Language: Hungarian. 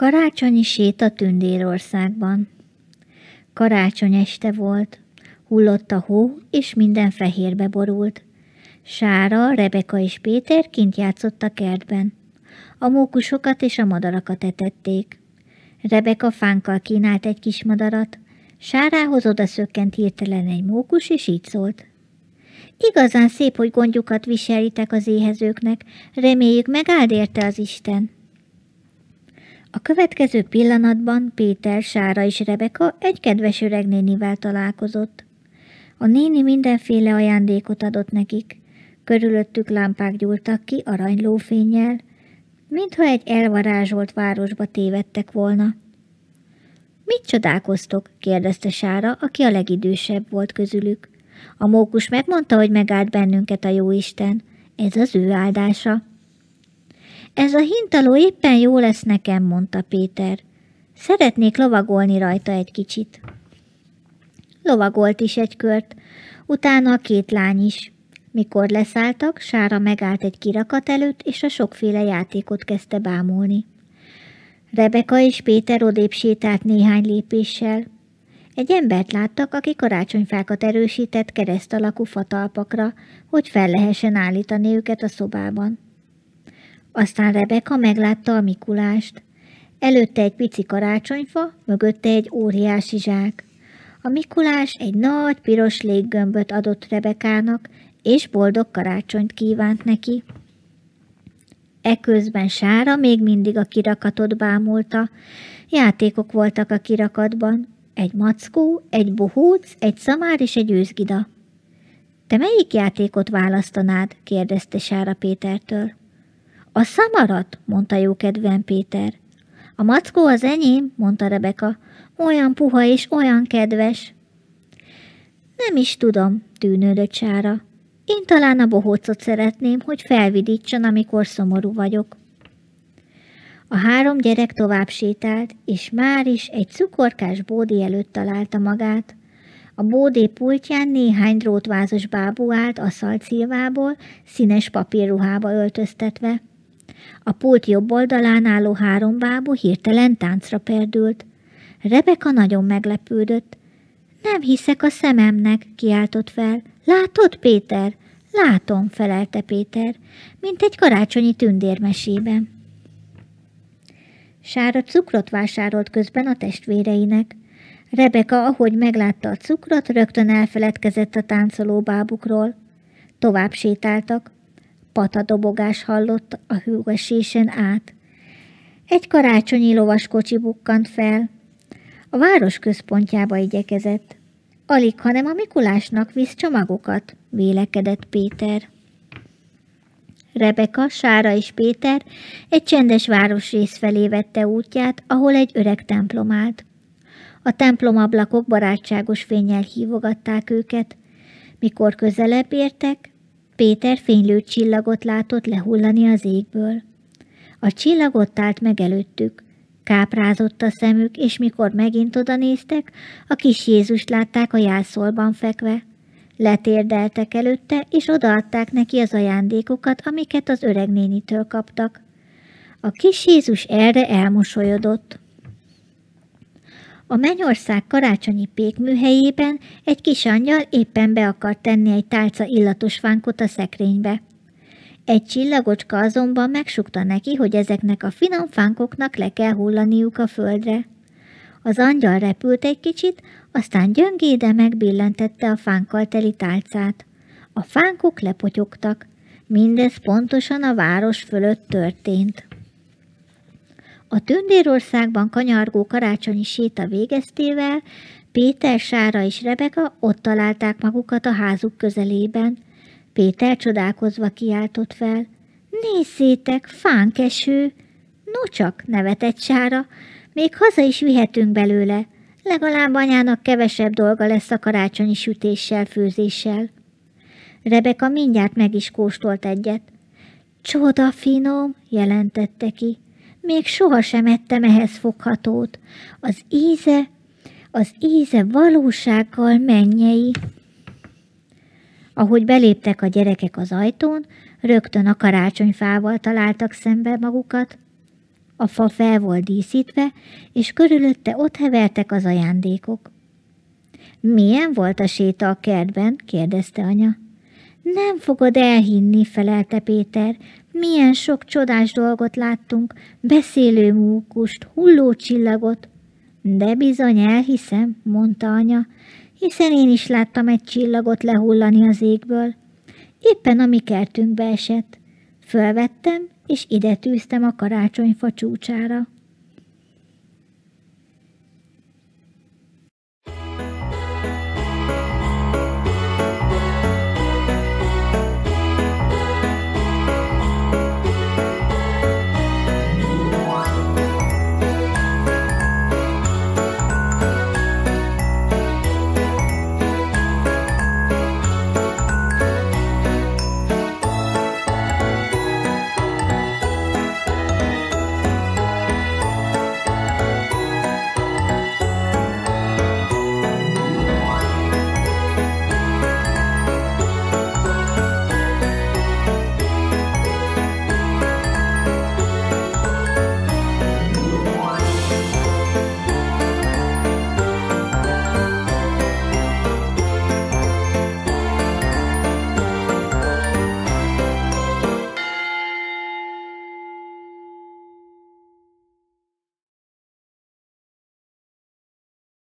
Karácsonyi séta Tündérországban. Karácsony este volt, hullott a hó, és minden fehérbe borult. Sára, Rebeka és Péter kint játszott a kertben. A mókusokat és a madarakat etették. Rebeka fánkkal kínált egy kis madarat, Sárához odaszökkent hirtelen egy mókus, és így szólt. Igazán szép, hogy gondjukat viselitek az éhezőknek, reméljük megáld érte az Isten. A következő pillanatban Péter, Sára és Rebeka egy kedves öreg nénivel találkozott. A néni mindenféle ajándékot adott nekik. Körülöttük lámpák gyúltak ki aranylófényjel, mintha egy elvarázsolt városba tévedtek volna. Mit csodálkoztok? kérdezte Sára, aki a legidősebb volt közülük. A mókus megmondta, hogy megállt bennünket a jóisten. Ez az ő áldása. Ez a hintaló éppen jó lesz nekem, mondta Péter. Szeretnék lovagolni rajta egy kicsit. Lovagolt is egy kört, utána a két lány is. Mikor leszálltak, Sára megállt egy kirakat előtt, és a sokféle játékot kezdte bámulni. Rebeka és Péter odébb sétált néhány lépéssel. Egy embert láttak, aki karácsonyfákat erősített kereszt alakú fatalpakra, hogy fel lehessen állítani őket a szobában. Aztán Rebeka meglátta a Mikulást. Előtte egy pici karácsonyfa, mögötte egy óriási zsák. A Mikulás egy nagy piros léggömböt adott Rebekának, és boldog karácsonyt kívánt neki. Eközben Sára még mindig a kirakatot bámulta. Játékok voltak a kirakatban. Egy mackó, egy bohóc, egy szamár és egy őzgida. Te melyik játékot választanád? kérdezte Sára Pétertől. A szamarat, mondta jókedvűen Péter. A mackó az enyém, mondta Rebeka. Olyan puha és olyan kedves. Nem is tudom, tűnődött Sára. Én talán a bohócot szeretném, hogy felvidítson, amikor szomorú vagyok. A három gyerek tovább sétált, és már is egy cukorkás bódi előtt találta magát. A bódé pultján néhány drótvázos bábú állt a szalcilvából, színes papírruhába öltöztetve. A pult jobb oldalán álló három bábú hirtelen táncra perdült. Rebeka nagyon meglepődött. Nem hiszek a szememnek, kiáltott fel. Látod, Péter? Látom, felelte Péter, mint egy karácsonyi tündérmesében. Sára cukrot vásárolt közben a testvéreinek. Rebeka, ahogy meglátta a cukrot, rögtön elfeledkezett a táncoló bábukról. Tovább sétáltak patadobogás hallott a hűvesésen át. Egy karácsonyi lovaskocsi bukkant fel. A város központjába igyekezett. Alig, hanem a Mikulásnak visz csomagokat, vélekedett Péter. Rebeka, Sára és Péter egy csendes városrész felé vette útját, ahol egy öreg templom állt. A templom ablakok barátságos fényel hívogatták őket. Mikor közelebb értek, Péter fénylő csillagot látott lehullani az égből. A csillag ott állt meg előttük. Káprázott a szemük, és mikor megint oda néztek, a kis Jézust látták a jászolban fekve. Letérdeltek előtte, és odaadták neki az ajándékokat, amiket az öreg nénitől kaptak. A kis Jézus erre elmosolyodott. A Mennyország karácsonyi pékműhelyében egy kis angyal éppen be akar tenni egy tálca illatos fánkot a szekrénybe. Egy csillagocska azonban megsukta neki, hogy ezeknek a finom fánkoknak le kell hullaniuk a földre. Az angyal repült egy kicsit, aztán gyöngéde megbillentette a fánkkal teli tálcát. A fánkok lepotyogtak. Mindez pontosan a város fölött történt. A Tündérországban kanyargó karácsonyi séta végeztével Péter, Sára és Rebeka ott találták magukat a házuk közelében. Péter csodálkozva kiáltott fel. Nézzétek, fánkeső! Nocsak, nevetett Sára, még haza is vihetünk belőle. Legalább anyának kevesebb dolga lesz a karácsonyi sütéssel, főzéssel. Rebeka mindjárt meg is kóstolt egyet. Csoda finom, jelentette ki. Még sohasem ettem ehhez foghatót. Az íze, az íze valósággal mennyei. Ahogy beléptek a gyerekek az ajtón, rögtön a karácsonyfával találtak szembe magukat. A fa fel volt díszítve, és körülötte ott hevertek az ajándékok. Milyen volt a séta a kertben? kérdezte anya. Nem fogod elhinni, felelte Péter. Milyen sok csodás dolgot láttunk, beszélő múkust, hulló csillagot. De bizony elhiszem, mondta anya, hiszen én is láttam egy csillagot lehullani az égből. Éppen a mi kertünkbe esett. Fölvettem, és ide tűztem a karácsonyfa csúcsára.